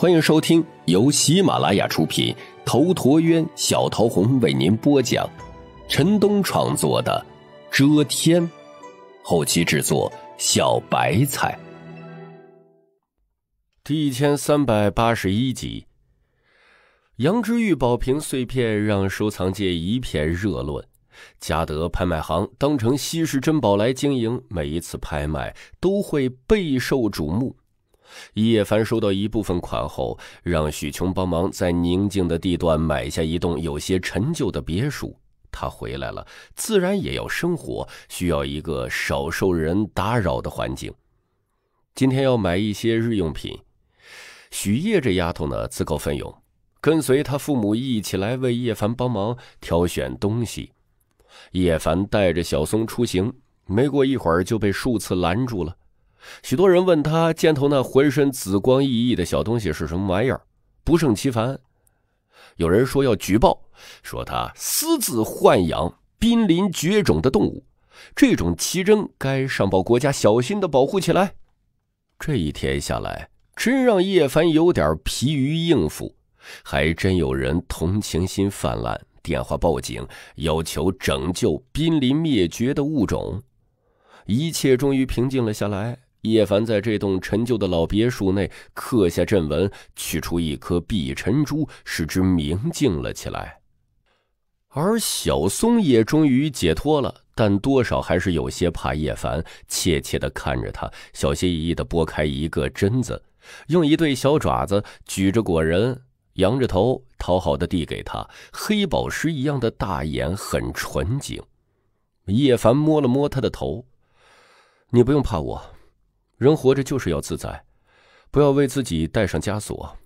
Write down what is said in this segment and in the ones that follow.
欢迎收听由喜马拉雅出品，头陀渊、小桃红为您播讲，陈东创作的《遮天》，后期制作小白菜，第一千三百八十一集。羊脂玉宝瓶碎片让收藏界一片热论，嘉德拍卖行当成稀世珍宝来经营，每一次拍卖都会备受瞩目。叶凡收到一部分款后，让许琼帮忙在宁静的地段买下一栋有些陈旧的别墅。他回来了，自然也要生活，需要一个少受人打扰的环境。今天要买一些日用品。许烨这丫头呢，自告奋勇，跟随他父母一起来为叶凡帮忙挑选东西。叶凡带着小松出行，没过一会儿就被数次拦住了。许多人问他肩头那浑身紫光熠熠的小东西是什么玩意儿，不胜其烦。有人说要举报，说他私自豢养濒临绝种的动物，这种奇珍该上报国家，小心的保护起来。这一天下来，真让叶凡有点疲于应付，还真有人同情心泛滥，电话报警要求拯救濒临灭绝的物种。一切终于平静了下来。叶凡在这栋陈旧的老别墅内刻下阵纹，取出一颗碧尘珠，使之明净了起来。而小松也终于解脱了，但多少还是有些怕叶凡，怯怯地看着他，小心翼翼地拨开一个榛子，用一对小爪子举着果仁，仰着头讨好的递给他。黑宝石一样的大眼很纯净。叶凡摸了摸他的头：“你不用怕我。”人活着就是要自在，不要为自己带上枷锁。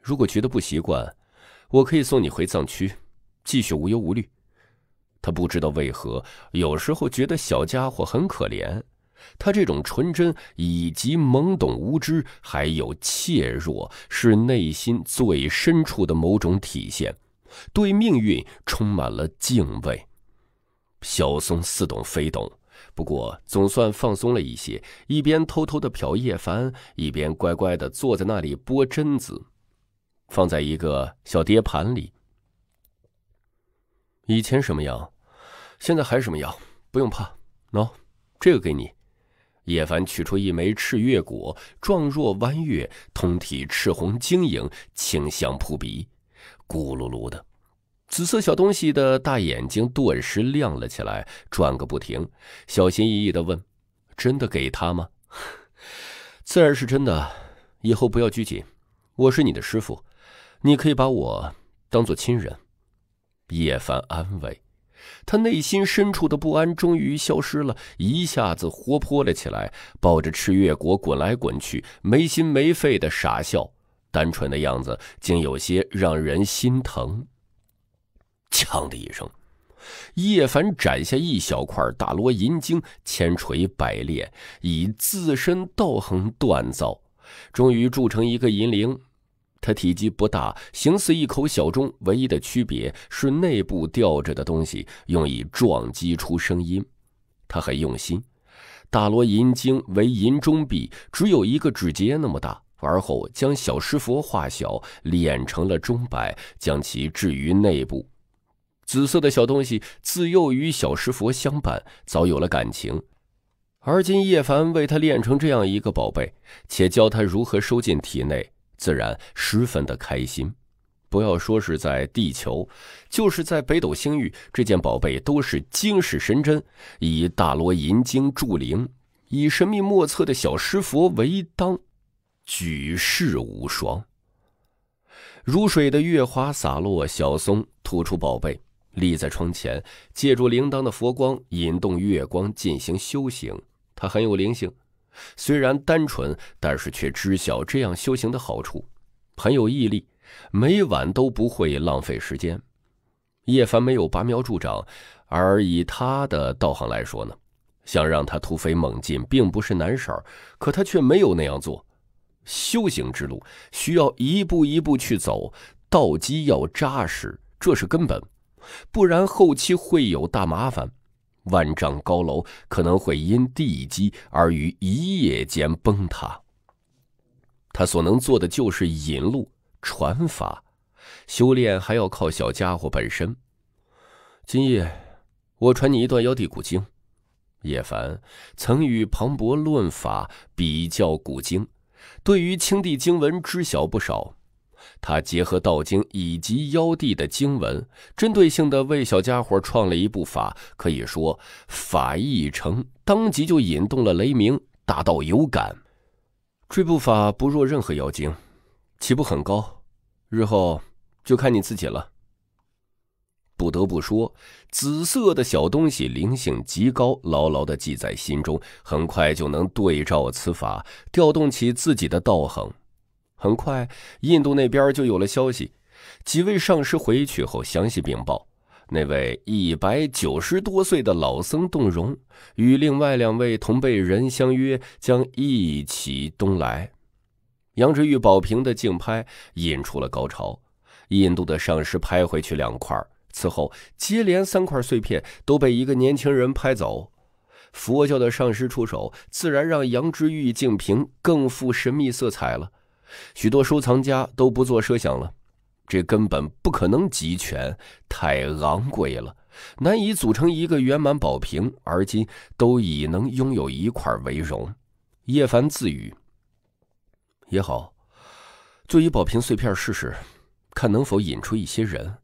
如果觉得不习惯，我可以送你回藏区，继续无忧无虑。他不知道为何，有时候觉得小家伙很可怜。他这种纯真以及懵懂无知，还有怯弱，是内心最深处的某种体现，对命运充满了敬畏。小松似懂非懂。不过总算放松了一些，一边偷偷的瞟叶凡，一边乖乖的坐在那里剥榛子，放在一个小碟盘里。以前什么样，现在还什么样，不用怕。喏，这个给你。叶凡取出一枚赤月果，状若弯月，通体赤红晶莹，清香扑鼻，咕噜噜的。紫色小东西的大眼睛顿时亮了起来，转个不停，小心翼翼地问：“真的给他吗？”“ 自然是真的。”“以后不要拘谨，我是你的师傅，你可以把我当做亲人。”叶凡安慰他，内心深处的不安终于消失了，一下子活泼了起来，抱着赤月果滚来滚去，没心没肺的傻笑，单纯的样子竟有些让人心疼。“锵”的一声，叶凡斩下一小块大罗银晶，千锤百炼，以自身道行锻造，终于铸成一个银铃。它体积不大，形似一口小钟，唯一的区别是内部吊着的东西，用以撞击出声音。他很用心。大罗银晶为银钟币，只有一个指节那么大，而后将小石佛化小，炼成了钟摆，将其置于内部。紫色的小东西自幼与小石佛相伴，早有了感情。而今叶凡为他炼成这样一个宝贝，且教他如何收进体内，自然十分的开心。不要说是在地球，就是在北斗星域，这件宝贝都是惊世神针，以大罗银经铸灵，以神秘莫测的小石佛为当，举世无双。如水的月华洒落，小松吐出宝贝。立在窗前，借助铃铛的佛光引动月光进行修行。他很有灵性，虽然单纯，但是却知晓这样修行的好处。很有毅力，每晚都不会浪费时间。叶凡没有拔苗助长，而以他的道行来说呢，想让他突飞猛进并不是难事儿。可他却没有那样做。修行之路需要一步一步去走，道基要扎实，这是根本。不然后期会有大麻烦，万丈高楼可能会因地基而于一夜间崩塌。他所能做的就是引路传法，修炼还要靠小家伙本身。今夜我传你一段妖帝古经。叶凡曾与庞博论法比较古经，对于青帝经文知晓不少。他结合道经以及妖帝的经文，针对性的为小家伙创了一部法，可以说法意成，当即就引动了雷鸣大道有感。这部法不弱任何妖精，岂不很高？日后就看你自己了。不得不说，紫色的小东西灵性极高，牢牢的记在心中，很快就能对照此法，调动起自己的道行。很快，印度那边就有了消息。几位上师回去后详细禀报，那位一百九十多岁的老僧动容，与另外两位同辈人相约将一起东来。羊脂玉宝瓶的竞拍引出了高潮。印度的上师拍回去两块，此后接连三块碎片都被一个年轻人拍走。佛教的上师出手，自然让羊脂玉净瓶更富神秘色彩了。许多收藏家都不做设想了，这根本不可能集全，太昂贵了，难以组成一个圆满宝瓶。而今都以能拥有一块为荣，叶凡自语：“也好，做一宝瓶碎片试试，看能否引出一些人。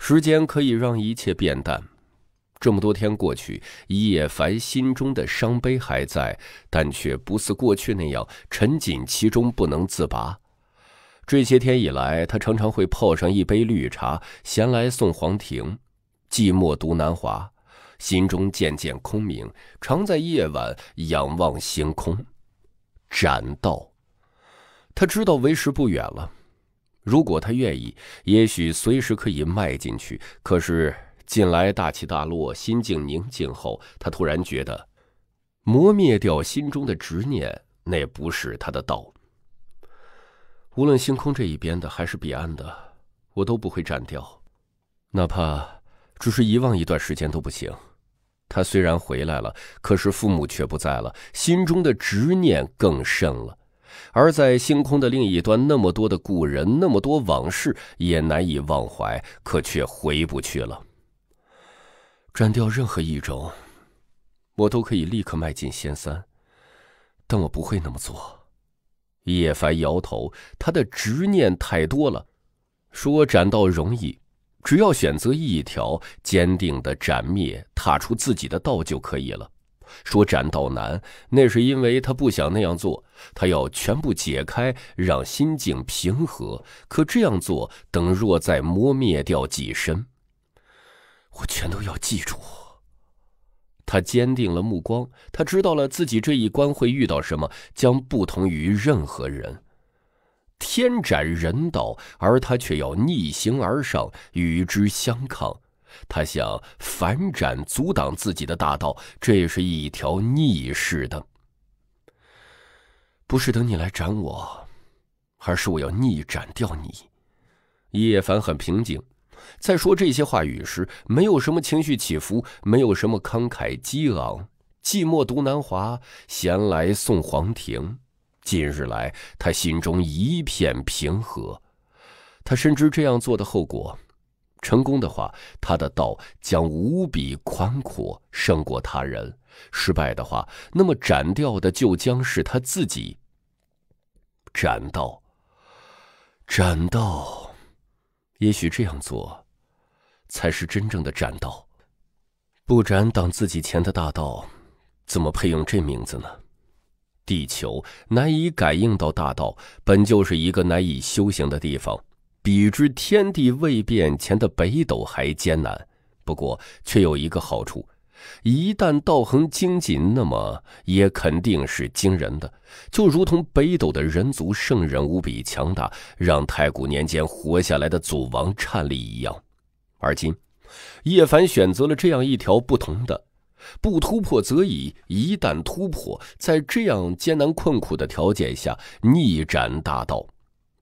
时间可以让一切变淡。”这么多天过去，叶凡心中的伤悲还在，但却不似过去那样沉浸其中不能自拔。这些天以来，他常常会泡上一杯绿茶，闲来送黄庭，寂寞独南华，心中渐渐空明。常在夜晚仰望星空，斩道，他知道为时不远了。如果他愿意，也许随时可以迈进去。可是。近来大起大落，心境宁静后，他突然觉得，磨灭掉心中的执念，那不是他的道。无论星空这一边的，还是彼岸的，我都不会斩掉，哪怕只是遗忘一段时间都不行。他虽然回来了，可是父母却不在了，心中的执念更甚了。而在星空的另一端，那么多的故人，那么多往事，也难以忘怀，可却回不去了。斩掉任何一种，我都可以立刻迈进仙三，但我不会那么做。叶凡摇头，他的执念太多了。说斩道容易，只要选择一条，坚定的斩灭，踏出自己的道就可以了。说斩道难，那是因为他不想那样做。他要全部解开，让心境平和。可这样做，等若再磨灭掉几身。我全都要记住。他坚定了目光，他知道了自己这一关会遇到什么，将不同于任何人。天斩人道，而他却要逆行而上，与之相抗。他想反斩阻挡自己的大道，这是一条逆势的。不是等你来斩我，而是我要逆斩掉你。叶凡很平静。在说这些话语时，没有什么情绪起伏，没有什么慷慨激昂。寂寞独南华，闲来送黄庭。近日来，他心中一片平和。他深知这样做的后果：成功的话，他的道将无比宽阔，胜过他人；失败的话，那么斩掉的就将是他自己。斩道，斩道。也许这样做，才是真正的斩道。不斩挡自己前的大道，怎么配用这名字呢？地球难以感应到大道，本就是一个难以修行的地方，比之天地未变前的北斗还艰难。不过，却有一个好处。一旦道行精进，那么也肯定是惊人的，就如同北斗的人族圣人无比强大，让太古年间活下来的祖王颤栗一样。而今，叶凡选择了这样一条不同的，不突破则已，一旦突破，在这样艰难困苦的条件下逆斩大道，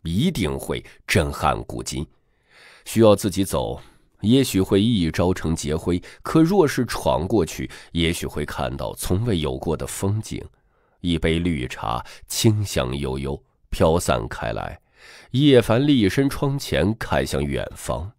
一定会震撼古今。需要自己走。也许会一朝成劫灰，可若是闯过去，也许会看到从未有过的风景。一杯绿茶，清香悠悠飘散开来。叶凡立身窗前，看向远方。